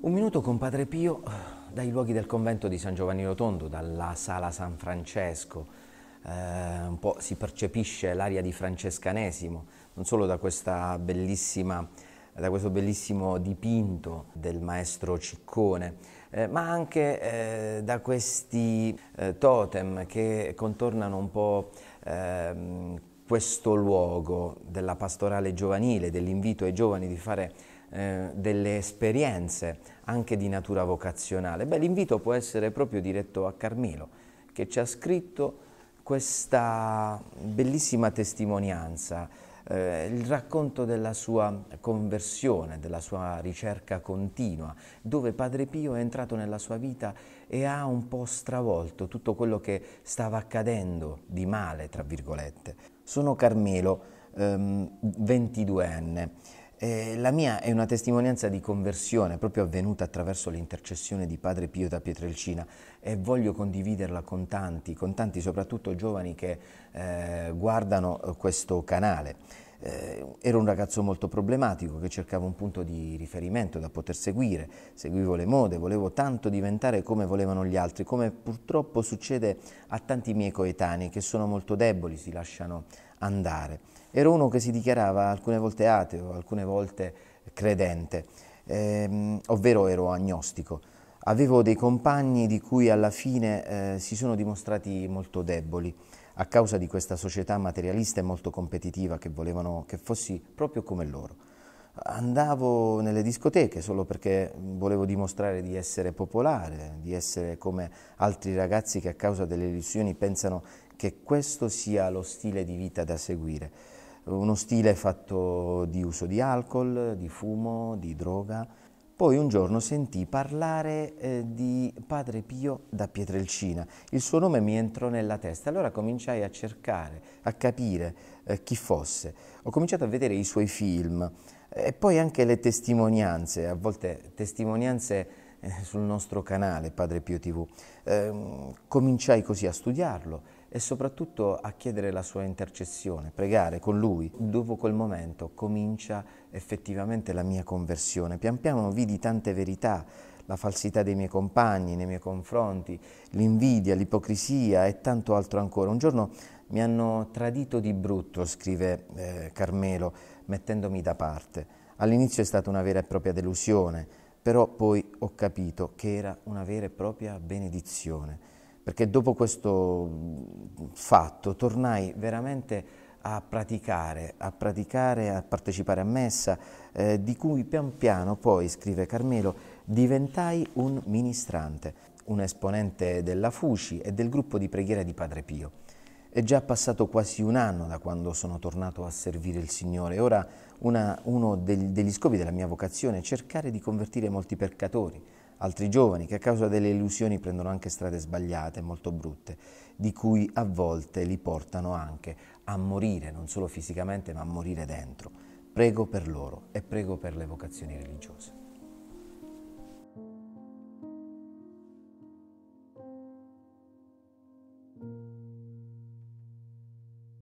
Un minuto con Padre Pio dai luoghi del convento di San Giovanni Rotondo, dalla sala San Francesco. Eh, un po' si percepisce l'aria di francescanesimo, non solo da, da questo bellissimo dipinto del maestro Ciccone, eh, ma anche eh, da questi eh, totem che contornano un po' ehm, questo luogo della pastorale giovanile, dell'invito ai giovani di fare eh, delle esperienze anche di natura vocazionale. Beh, l'invito può essere proprio diretto a Carmelo, che ci ha scritto questa bellissima testimonianza, eh, il racconto della sua conversione, della sua ricerca continua, dove Padre Pio è entrato nella sua vita e ha un po' stravolto tutto quello che stava accadendo di male, tra virgolette. Sono Carmelo, ehm, 22enne eh, la mia è una testimonianza di conversione proprio avvenuta attraverso l'intercessione di Padre Pio da Pietrelcina e voglio condividerla con tanti, con tanti soprattutto giovani che eh, guardano eh, questo canale. Eh, ero un ragazzo molto problematico che cercava un punto di riferimento da poter seguire, seguivo le mode, volevo tanto diventare come volevano gli altri, come purtroppo succede a tanti miei coetanei che sono molto deboli, si lasciano andare. Ero uno che si dichiarava alcune volte ateo, alcune volte credente, ehm, ovvero ero agnostico. Avevo dei compagni di cui alla fine eh, si sono dimostrati molto deboli a causa di questa società materialista e molto competitiva che volevano che fossi proprio come loro. Andavo nelle discoteche solo perché volevo dimostrare di essere popolare, di essere come altri ragazzi che a causa delle illusioni pensano che questo sia lo stile di vita da seguire. Uno stile fatto di uso di alcol, di fumo, di droga, poi un giorno sentì parlare eh, di Padre Pio da Pietrelcina, il suo nome mi entrò nella testa, allora cominciai a cercare, a capire eh, chi fosse. Ho cominciato a vedere i suoi film eh, e poi anche le testimonianze, a volte testimonianze eh, sul nostro canale Padre Pio TV. Ehm, cominciai così a studiarlo e soprattutto a chiedere la sua intercessione, pregare con lui. Dopo quel momento comincia effettivamente la mia conversione. Pian piano vidi tante verità, la falsità dei miei compagni nei miei confronti, l'invidia, l'ipocrisia e tanto altro ancora. Un giorno mi hanno tradito di brutto, scrive eh, Carmelo, mettendomi da parte. All'inizio è stata una vera e propria delusione, però poi ho capito che era una vera e propria benedizione perché dopo questo mm, fatto tornai veramente a praticare, a praticare, a partecipare a messa, eh, di cui pian piano poi, scrive Carmelo, diventai un ministrante, un esponente della Fuci e del gruppo di preghiera di Padre Pio. È già passato quasi un anno da quando sono tornato a servire il Signore ora una, uno degli, degli scopi della mia vocazione è cercare di convertire molti peccatori altri giovani che a causa delle illusioni prendono anche strade sbagliate, molto brutte, di cui a volte li portano anche a morire, non solo fisicamente, ma a morire dentro. Prego per loro e prego per le vocazioni religiose.